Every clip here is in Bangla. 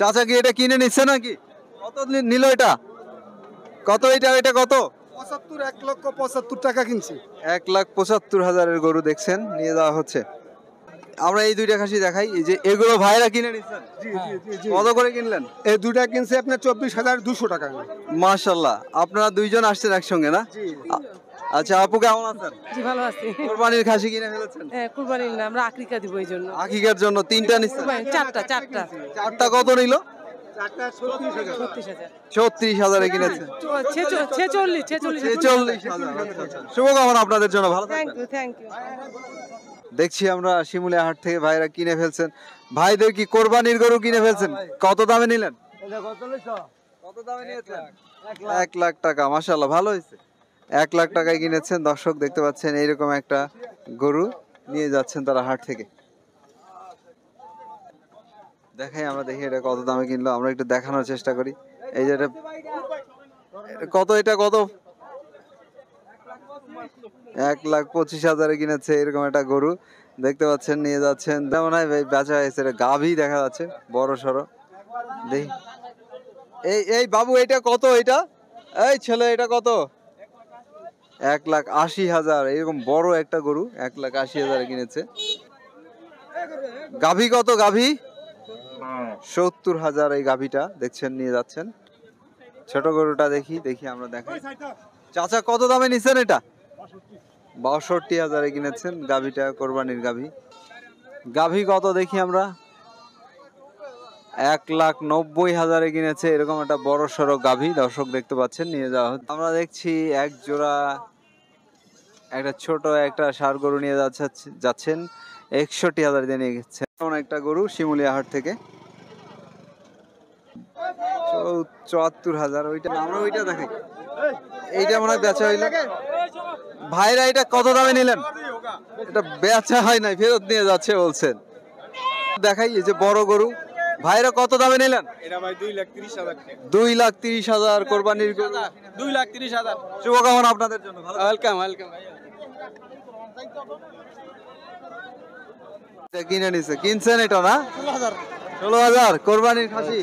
চাচা কি এটা কিনে নিচ্ছে নাকি কত নিল এটা কত এটা এটা কত পঁচাত্তর এক লক্ষ পঁচাত্তর টাকা কিনছে এক লাখ পঁচাত্তর হাজারের গরু দেখছেন নিয়ে যাওয়া হচ্ছে আমরা এই দুইটা খাসি দেখাই যে এগুলো ভাইরা কিনে নিচ্ছেন কত করে কিনলেন এই দুইটা কিনছে আপনার চব্বিশ হাজার দুশো টাকা মাশাল্লাহ আপনারা দুইজন আসছেন একসঙ্গে না আচ্ছা আপু কেমন আছেন জি ভালো আছি কুরবানির খাসি কিনে ফেলেছেন হ্যাঁ কুরবানির না আমরা আকিকা দিব এই জন্য আকিকার জন্য তিনটা নিচ্ছেন চারটা চারটা চারটা কত নিল ছত্রিশ হাজারে হ্যাঁ, কিনেছেন আপনাদের জন্য ভালো দেখছি আমরা শিমুলিয়া হাট থেকে ভাইরা কিনে ফেলছেন ভাইদের কি কোরবানির গরু কিনে ফেলছেন কত দামে নিলেন এক লাখ টাকা মাসাল্লাহ ভালো হয়েছে এক লাখ টাকায় কিনেছেন দর্শক দেখতে পাচ্ছেন এইরকম একটা গরু নিয়ে যাচ্ছেন তারা হাট থেকে দেখাই আমরা দেখি এটা কত দামে কিনলো আমরা একটু দেখানোর চেষ্টা করি এই যে কত এটা কত এক লাখ পঁচিশ হাজারে কিনেছে এরকম একটা গরু দেখতে পাচ্ছেন নিয়ে যাচ্ছেন তেমন হয় বেচা হয়েছে গাভি দেখা যাচ্ছে বড় সড়ো দেখি এই এই বাবু এটা কত এটা এই ছেলে এটা কত এক লাখ আশি হাজার এরকম বড় একটা গরু এক লাখ আশি হাজার কিনেছে গাভী কত গাভী সত্তর হাজার এই গাভীটা দেখছেন নিয়ে যাচ্ছেন ছোট গরুটা দেখি দেখি আমরা দেখাই চাচা কত দামে নিছেন এটা বাষট্টি হাজারে কিনেছেন গাভীটা কোরবানির গাভী গাভী কত দেখি আমরা এক লাখ নব্বই হাজারে কিনেছে এরকম একটা বড় সড়ো গাভী দর্শক দেখতে পাচ্ছেন নিয়ে যাওয়া হচ্ছে আমরা দেখছি এক জোড়া একটা ছোট একটা সার গরু নিয়ে যাচ্ছে যাচ্ছেন একষট্টি হাজার দিয়ে নিয়ে গেছে একটা গরু শিমুলিয়াহাট থেকে চুয়াত্তর হাজার ওইটা আমরা ওইটা দেখাই এইটা মনে হয় বেচা হইল ভাইরা এটা কত দামে নিলেন এটা বেচা হয় নাই ফেরত নিয়ে যাচ্ছে বলছেন দেখাই এই যে বড় গরু ভাইরা কত দামে নিলেন দুই লাখ তিরিশ হাজার কোরবানির দুই লাখ তিরিশ হাজার শুভকামনা আপনাদের জন্য ওয়েলকাম ওয়েলকাম কিনে নিছে কিনছেন এটা না ষোলো হাজার কোরবানির খাসি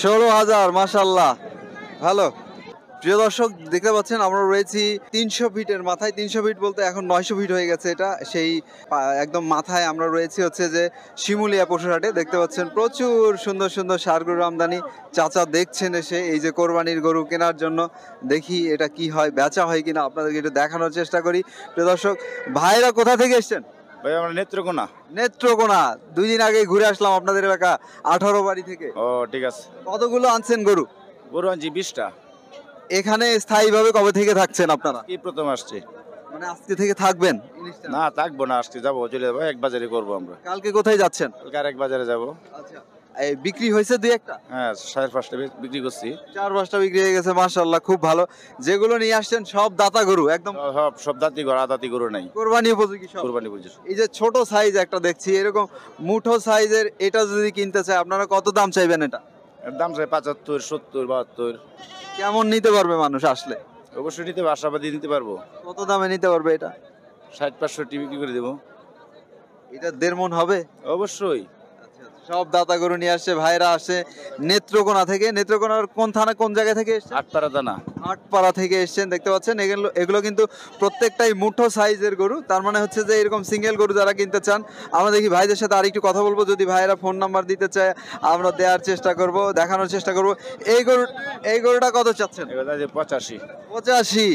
ষোলো হাজার মাসাল্লাহ ভালো প্রিয় দর্শক দেখতে পাচ্ছেন আমরা রয়েছি তিনশো ফিটের মাথায় তিনশো ফিট বলতে এখন নয়শো ফিট হয়ে গেছে এটা সেই একদম মাথায় আমরা রয়েছি হচ্ছে যে শিমুলিয়া পশুরহাটে দেখতে পাচ্ছেন প্রচুর সুন্দর সুন্দর সার গরু আমদানি চাচা দেখছেন এসে এই যে কোরবানির গরু কেনার জন্য দেখি এটা কি হয় বেচা হয় কিনা আপনাদেরকে একটু দেখানোর চেষ্টা করি প্রিয় দর্শক ভাইরা কোথা থেকে এসছেন ভাই আমরা নেত্রকোনা নেত্রকোনা দুই দিন আগে ঘুরে আসলাম আপনাদের এলাকা আঠারো বাড়ি থেকে ও ঠিক আছে কতগুলো আনছেন গরু গরু আনছি বিশটা এখানে স্থায়ীভাবে কবে থেকে থাকছেন আপনারা এই প্রথম আসছি মানে আজকে থেকে থাকবেন না থাকবো না আজকে যাবো চলে যাবো এক বাজারে করবো আমরা কালকে কোথায় যাচ্ছেন কালকে আর এক বাজারে যাবো আচ্ছা, বিক্রি হয়েছে দুই একটা হ্যাঁ পাঁচটা বিক্রি করছি চার পাঁচটা বিক্রি হয়ে গেছে মাশাল্লাহ খুব ভালো যেগুলো নিয়ে আসছেন সব দাতা গরু একদম সব সব দাতি গরু আদাতি গরু নাই কোরবানি উপযোগী সব কোরবানি উপযোগী এই যে ছোট সাইজ একটা দেখছি এরকম মুঠো সাইজের এটা যদি কিনতে চায় আপনারা কত দাম চাইবেন এটা দাম চাই পঁচাত্তর সত্তর বাহাত্তর কেমন নিতে পারবে মানুষ আসলে অবশ্যই নিতে পারবো আশাবাদী নিতে পারবো কত দামে নিতে পারবে এটা ষাট পাঁচশো টি বিক্রি করে দেবো এটা দেড় মন হবে অবশ্যই সব দাতা গরু নিয়ে আসে ভাইরা আসে নেত্রকোনা থেকে নেত্রকোনার কোন থানা কোন জায়গা থেকে আটপাড়া থানা আটপাড়া থেকে এসছেন দেখতে পাচ্ছেন এগুলো এগুলো কিন্তু প্রত্যেকটাই মুঠো সাইজের গরু তার মানে হচ্ছে যে এরকম সিঙ্গেল গরু যারা কিনতে চান আমরা দেখি ভাইদের সাথে আরেকটু কথা বলবো যদি ভাইরা ফোন নাম্বার দিতে চায় আমরা দেওয়ার চেষ্টা করব দেখানোর চেষ্টা করব এই গরু এই গরুটা কত চাচ্ছেন পঁচাশি পঁচাশি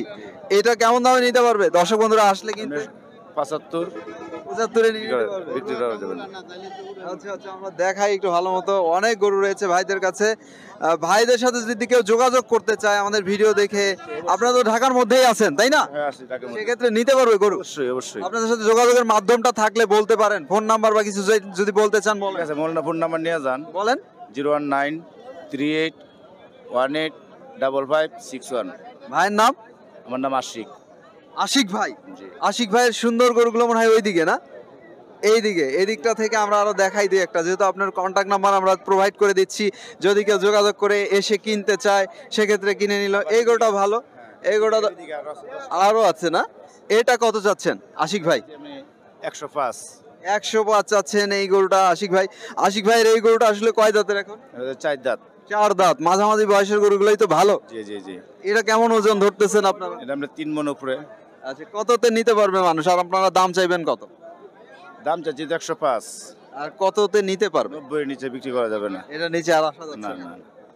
এটা কেমন দামে নিতে পারবে দর্শক বন্ধুরা আসলে কিন্তু পঁচাত্তর আচ্ছা, আচ্ছা, ভাইদের সাথে যদি কেউ যোগাযোগ করতে আমাদের ভিডিও দেখে আপনারা তো ঢাকার মধ্যেই আছেন তাই না হ্যাঁ, সেক্ষেত্রে নিতে পারবে গরু অবশ্যই অবশ্যই আপনাদের সাথে যোগাযোগের মাধ্যমটা থাকলে বলতে পারেন ফোন নাম্বার বা কিছু যদি বলতে চান বলেন ফোন নাম্বার নিয়ে যান বলেন zero one nine three eight one eight double five six one ভাইয়ের নাম আমার নাম আশিক আশিক ভাই আশিক ভাইয়ের সুন্দর গরুগুলো মনে হয় ওইদিকে না এইদিকে এদিকটা থেকে আমরা আরো দেখাই দিই একটা যেহেতু আপনার কন্ট্যাক্ট নাম্বার আমরা প্রোভাইড করে দিচ্ছি যদি কেউ যোগাযোগ করে এসে কিনতে চায় সেক্ষেত্রে কিনে নিল এই গরুটা ভালো এই গোটা আরও আছে না এটা কত চাচ্ছেন আশিক ভাই একশো পাঁচ একশো পাঁচ চাচ্ছেন এই গরুটা আশিক ভাই আশিক ভাইয়ের এই গরুটা আসলে কয় দাঁতের এখন চার দাঁত চার দাঁত মাঝামাঝি বয়সের গরুগুলোই তো ভালো জি জি জি এটা কেমন ওজন ধরতেছেন আপনারা এটা আমরা তিন মন উপরে আচ্ছা কততে নিতে পারবে মানুষ আর আপনারা দাম চাইবেন কত দাম চাইছি একশো পাঁচ আর কততে নিতে পারবে নব্বই নিচে বিক্রি করা যাবে না এটা নিচে আর আসা যাচ্ছে না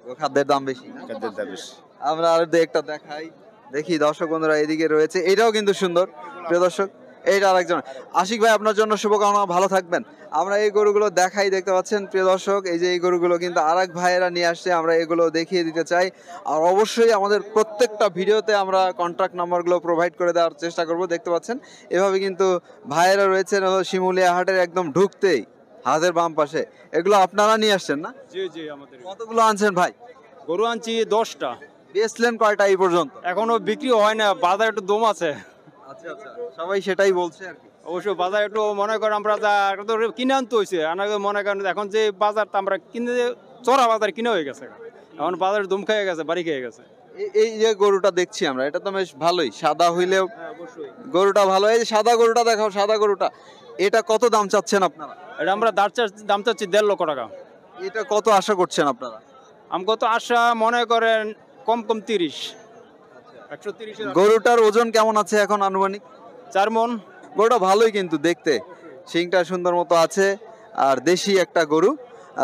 ও খাদ্যের দাম বেশি খাদ্যের দাম বেশি আমরা আর একটা দেখাই দেখি দর্শক বন্ধুরা এদিকে রয়েছে এটাও কিন্তু সুন্দর প্রিয় দর্শক এইটা আরেকজন আশিক ভাই আপনার জন্য শুভকামনা ভালো থাকবেন আমরা এই গরুগুলো দেখাই দেখতে পাচ্ছেন প্রিয় দর্শক এই যে এই গরুগুলো কিন্তু আর এক ভাইয়েরা নিয়ে আসছে আমরা এগুলো দেখিয়ে দিতে চাই আর অবশ্যই আমাদের প্রত্যেকটা ভিডিওতে আমরা কন্ট্যাক্ট নাম্বারগুলো প্রোভাইড করে দেওয়ার চেষ্টা করব দেখতে পাচ্ছেন এভাবে কিন্তু ভাইয়েরা রয়েছেন শিমুলিয়া হাটের একদম ঢুকতেই হাতের বাম পাশে এগুলো আপনারা নিয়ে আসছেন না জি জি আমাদের কতগুলো আনছেন ভাই গরু আনছি দশটা বেসলেন কয়টা এই পর্যন্ত এখনো বিক্রি হয় না বাজার একটু দম আছে আচ্ছা, আচ্ছা। সবাই সেটাই বলছে আর অবশ্য বাজার একটু মনে করেন আমরা যা কিনে আনতে হয়েছে মনে করেন এখন যে বাজার আমরা কিনে চড়া বাজার কিনে হয়ে গেছে এখন বাজার দুম খেয়ে গেছে বাড়ি খেয়ে গেছে এই যে গরুটা দেখছি আমরা এটা তো বেশ ভালোই সাদা হইলেও হ্যাঁ, গরুটা ভালো এই সাদা গরুটা দেখাও সাদা গরুটা এটা কত দাম চাচ্ছেন আপনারা এটা আমরা দাম চাচ্ছি দেড় লক্ষ টাকা এটা কত আশা করছেন আপনারা আমি কত আশা মনে করেন কম কম তিরিশ গরুটার ওজন কেমন আছে এখন আনুমানিক চার মন গরুটা ভালোই কিন্তু দেখতে শিংটা সুন্দর মতো আছে আর দেশি একটা গরু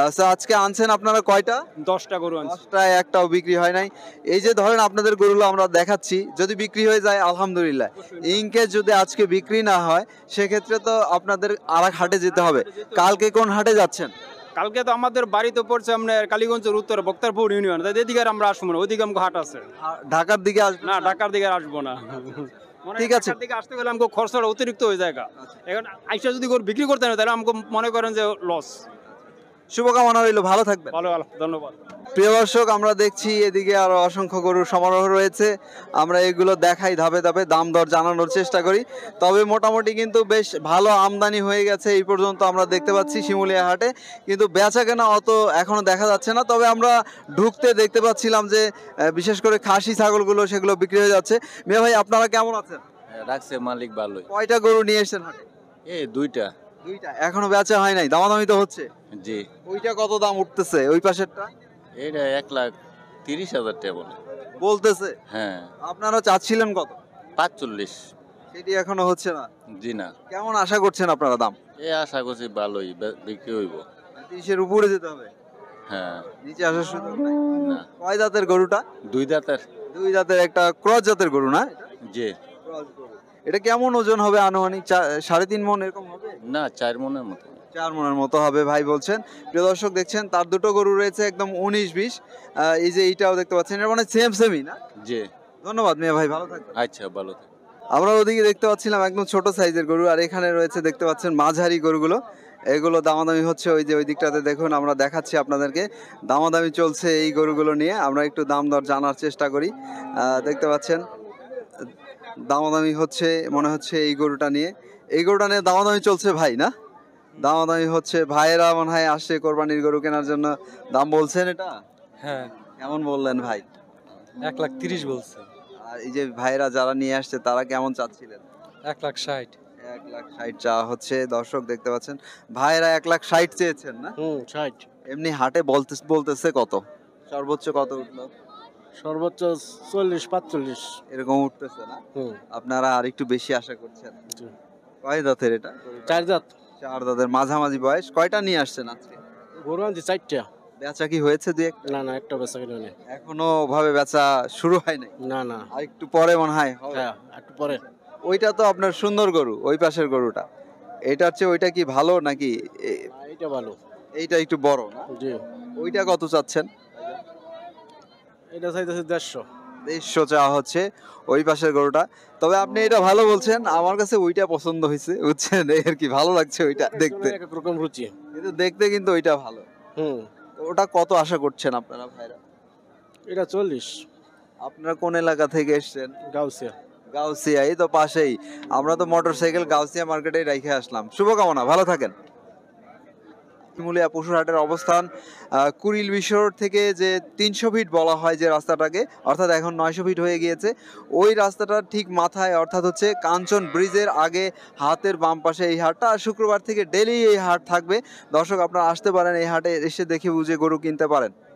আচ্ছা আজকে আনছেন আপনারা কয়টা দশটা গরু দশটা একটাও বিক্রি হয় নাই এই যে ধরেন আপনাদের গরুগুলো আমরা দেখাচ্ছি যদি বিক্রি হয়ে যায় আলহামদুলিল্লাহ ইনকেস যদি আজকে বিক্রি না হয় সেক্ষেত্রে তো আপনাদের আর হাটে যেতে হবে কালকে কোন হাটে যাচ্ছেন কালকে তো আমাদের বাড়িতে পড়ছে আপনার কালীগঞ্জের উত্তর বক্তারপুর ইউনিয়ন তাই এদিকে আমরা আসবো না ওইদিকে আমাকে হাট আছে ঢাকার দিকে আসবো না ঢাকার দিকে আসবো না ঠিক আছে আসতে গেলে আমাকে খরচটা অতিরিক্ত হয়ে যায় আচ্ছা। এখন আইসা যদি বিক্রি করতে না তাহলে আমাকে মনে করেন যে লস শুভকামনা রইল ভালো থাকবেন ভালো ধন্যবাদ প্রিয় দর্শক আমরা দেখছি এদিকে আরো অসংখ্য গরুর সমারোহ রয়েছে আমরা এগুলো দেখাই ধাপে ধাপে দাম দর জানানোর চেষ্টা করি তবে মোটামুটি কিন্তু বেশ ভালো আমদানি হয়ে গেছে এই পর্যন্ত আমরা দেখতে পাচ্ছি শিমুলিয়া হাটে কিন্তু বেচা কেনা অত এখনো দেখা যাচ্ছে না তবে আমরা ঢুকতে দেখতে পাচ্ছিলাম যে বিশেষ করে খাসি ছাগলগুলো সেগুলো বিক্রি হয়ে যাচ্ছে মেয়ে ভাই আপনারা কেমন আছেন হ্যাঁ, রাখছে মালিক ভালো কয়টা গরু নিয়ে এসেছেন হাটে এই দুইটা দুইটা এখনো বেচা হয় নাই দামাদামি তো হচ্ছে জি ওইটা কত দাম উঠতেছে ওই পাশেরটা এটা এক লাখ তিরিশ হাজার টাকা বলতেছে হ্যাঁ আপনারা চাচ্ছিলেন কত পাঁচচল্লিশ সেটি এখনো হচ্ছে না জি না কেমন আশা করছেন আপনারা দাম এ আশা করছি ভালোই বিক্রি হইব তিরিশের উপরে যেতে হবে হ্যাঁ নিচে আসার সুযোগ নাই কয় জাতের গরুটা দুই দাঁতের দুই জাতের একটা ক্রস জাতের গরু না জি ক্রস গরু এটা কেমন ওজন হবে আনুমানিক সাড়ে তিন মন এরকম হবে না চার মনের মতো চার মনের মতো হবে ভাই বলছেন প্রিয় দর্শক দেখছেন তার দুটো গরু রয়েছে একদম উনিশ বিশ এই যে এইটাও দেখতে পাচ্ছেন এটা মানে সেম সেমই না জি ধন্যবাদ মেয়ে ভাই ভালো থাকবে আচ্ছা ভালো আমরা ওদিকে দেখতে পাচ্ছিলাম একদম ছোট সাইজের গরু আর এখানে রয়েছে দেখতে পাচ্ছেন মাঝারি গরুগুলো এগুলো দামাদামি হচ্ছে ওই যে ওই দিকটাতে দেখুন আমরা দেখাচ্ছি আপনাদেরকে দামাদামি চলছে এই গরুগুলো নিয়ে আমরা একটু দাম দর জানার চেষ্টা করি দেখতে পাচ্ছেন দামাদামি হচ্ছে মনে হচ্ছে এই গরুটা নিয়ে এই গরুটা নিয়ে দামাদামি চলছে ভাই না দামাদামি হচ্ছে ভাইয়েরা মনে হয় আসছে কোরবানির গরু কেনার জন্য দাম বলছেন এটা হ্যাঁ কেমন বললেন ভাই এক লাখ তিরিশ বলছে আর এই যে ভাইয়েরা যারা নিয়ে আসছে তারা কেমন চাচ্ছিলেন এক লাখ ষাট এক লাখ ষাট চা হচ্ছে দর্শক দেখতে পাচ্ছেন ভাইয়েরা এক লাখ ষাট চেয়েছেন না হুম ষাট এমনি হাটে বলতে বলতেছে কত সর্বোচ্চ কত উঠলো সর্বোচ্চ চল্লিশ পাঁচচল্লিশ এরকম উঠতেছে না আপনারা আর একটু বেশি আশা করছেন কয় দাঁতের এটা চার দাঁত চার দাঁতের মাঝামাঝি বয়স কয়টা নিয়ে আসছেন আজকে গরু আনছি চারটা বেচা কি হয়েছে দুই না না একটা বেচা কিনা এখনো ভাবে বেচা শুরু হয় নাই না না আর একটু পরে মনে হয় হ্যাঁ একটু পরে ওইটা তো আপনার সুন্দর গরু ওই পাশের গরুটা এটার চেয়ে ওইটা কি ভালো নাকি এইটা ভালো এইটা একটু বড় না জি ওইটা কত চাচ্ছেন এটা চাইতেছে দেড়শো দেড়শো চাওয়া হচ্ছে ওই পাশের গরুটা তবে আপনি এটা ভালো বলছেন আমার কাছে ওইটা পছন্দ হয়েছে বুঝছেন আর কি ভালো লাগছে ওইটা দেখতে রকম রুচি কিন্তু দেখতে কিন্তু ওইটা ভালো হুম ওটা কত আশা করছেন আপনারা ভাইরা এটা চল্লিশ আপনারা কোন এলাকা থেকে এসছেন গাউসিয়া গাউসিয়া এই তো পাশেই আমরা তো মোটরসাইকেল গাউসিয়া মার্কেটে রেখে আসলাম শুভকামনা ভালো থাকেন শিমুলিয়া পশুরহাটের অবস্থান কুড়িল বিশ্বর থেকে যে তিনশো ফিট বলা হয় যে রাস্তাটাকে অর্থাৎ এখন নয়শো ফিট হয়ে গিয়েছে ওই রাস্তাটার ঠিক মাথায় অর্থাৎ হচ্ছে কাঞ্চন ব্রিজের আগে হাতের বাম পাশে এই হাটটা আর শুক্রবার থেকে ডেলি এই হাট থাকবে দর্শক আপনারা আসতে পারেন এই হাটে এসে দেখে বুঝে গরু কিনতে পারেন